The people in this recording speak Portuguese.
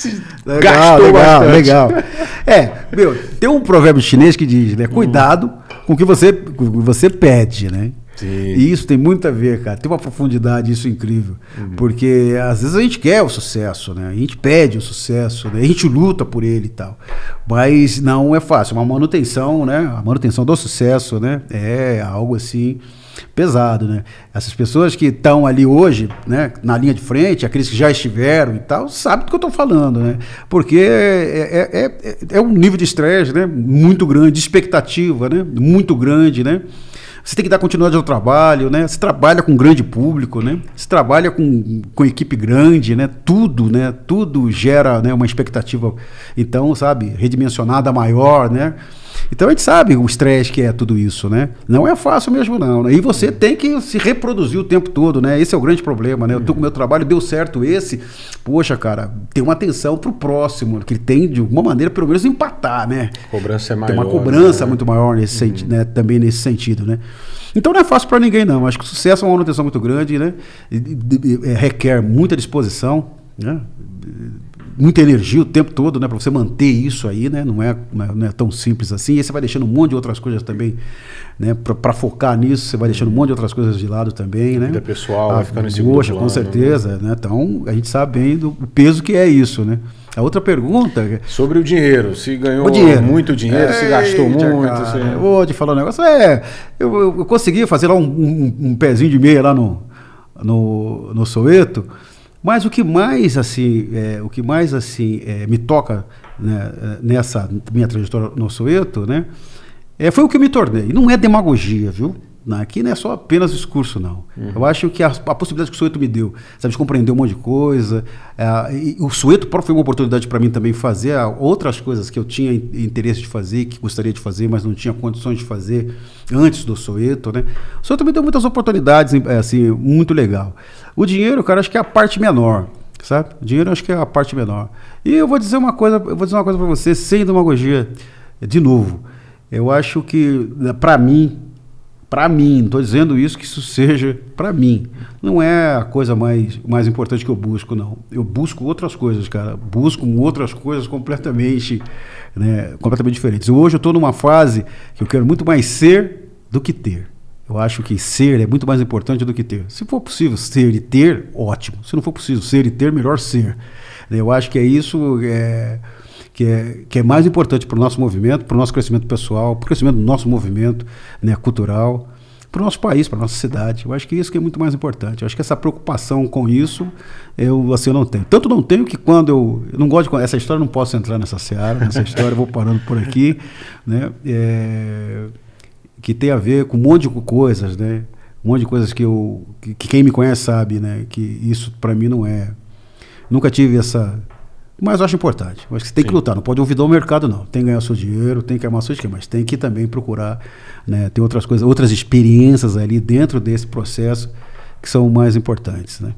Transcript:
se legal, legal, bastante. legal. É, meu, tem um provérbio chinês que diz, né? Cuidado hum. com o que você, com que você pede, né? Sim. E isso tem muito a ver, cara. Tem uma profundidade, isso é incrível. Uhum. Porque às vezes a gente quer o sucesso, né? A gente pede o sucesso, né? A gente luta por ele e tal. Mas não é fácil. Uma manutenção, né? A manutenção do sucesso, né? É algo assim pesado, né? Essas pessoas que estão ali hoje, né, na linha de frente, aqueles que já estiveram e tal, sabem do que eu estou falando, né? Porque é, é, é, é, é um nível de estresse, né? Muito grande, de expectativa, né? Muito grande, né? Você tem que dar continuidade ao trabalho, né? Você trabalha com um grande público, né? Você trabalha com, com equipe grande, né? Tudo, né? Tudo gera né, uma expectativa, então, sabe, redimensionada maior, né? Então a gente sabe o estresse que é tudo isso, né? Não é fácil mesmo, não. Né? E você tem que se reproduzir o tempo todo, né? Esse é o grande problema, né? Eu tô com meu trabalho, deu certo esse. Poxa, cara, tem uma atenção pro próximo, que ele tem, de alguma maneira, pelo menos empatar, né? cobrança é maior. Tem uma cobrança né? muito maior nesse uhum. né? Também nesse sentido, né? Então não é fácil para ninguém, não. Acho que o sucesso é uma manutenção muito grande, né? E, é, requer muita disposição, né? muita energia o tempo todo, né? Para você manter isso aí, né? Não é, não é, é tão simples assim. E aí você vai deixando um monte de outras coisas também, né? Para focar nisso, você vai deixando um monte de outras coisas de lado também, né? A vida pessoal, ah, ficando em segundo Poxa, com né. certeza, né? Então, a gente sabe bem do peso que é isso, né? A outra pergunta. Sobre o dinheiro. Se ganhou dinheiro. muito dinheiro, se gastou muito. Cara, Vou te falar um negócio. É, eu, eu consegui fazer lá um, um, um pezinho de meia lá no, no, no Soweto. Mas o que mais assim, é, o que mais assim é, me toca né, é, nessa minha trajetória no Soeto, né, é, foi o que eu me tornei. Não é demagogia, viu? Né, aqui não é só apenas discurso, não. Uhum. Eu acho que a, a, possibilidade que o Sueto me deu, sabe, de compreender um monte de coisa. É, o Sueto próprio foi uma oportunidade para mim também fazer ah, outras coisas que eu tinha interesse de fazer, que gostaria de fazer, mas não tinha condições de fazer antes do Sueto, né? O Sueto me deu muitas oportunidades, assim, muito legal. O dinheiro, cara, acho que é a parte menor. Sabe? O dinheiro acho que é a parte menor. E eu vou dizer uma coisa, eu vou dizer uma coisa para você, sem demagogia, de novo. Eu acho que, né, para mim, para mim, estou dizendo isso que isso seja para mim. Não é a coisa mais, mais importante que eu busco, não. Eu busco outras coisas, cara. Busco outras coisas completamente, né, completamente diferentes. Hoje eu estou numa fase que eu quero muito mais ser do que ter. Eu acho que ser é muito mais importante do que ter. Se for possível ser e ter, ótimo. Se não for possível ser e ter, melhor ser. Eu acho que é isso. É que é, que é mais importante para o nosso movimento, para o nosso crescimento pessoal, para o crescimento do nosso movimento né, cultural, para o nosso país, para a nossa cidade. Eu acho que isso que é muito mais importante. Eu acho que essa preocupação com isso, eu, assim, eu não tenho. Tanto não tenho que quando eu, eu não gosto de, essa história, não posso entrar nessa seara, nessa história, eu vou parando por aqui, né? É, que tem a ver com um monte de coisas, né? Um monte de coisas que eu que, que quem me conhece sabe, né? Que isso para mim não é. Nunca tive essa mas eu acho importante. Eu acho que você tem Sim. que lutar, não pode ouvidar o mercado, não. Tem que ganhar seu dinheiro, tem que armar seu esquema, mas tem que também procurar, né? Tem outras coisas, outras experiências ali dentro desse processo que são mais importantes, né?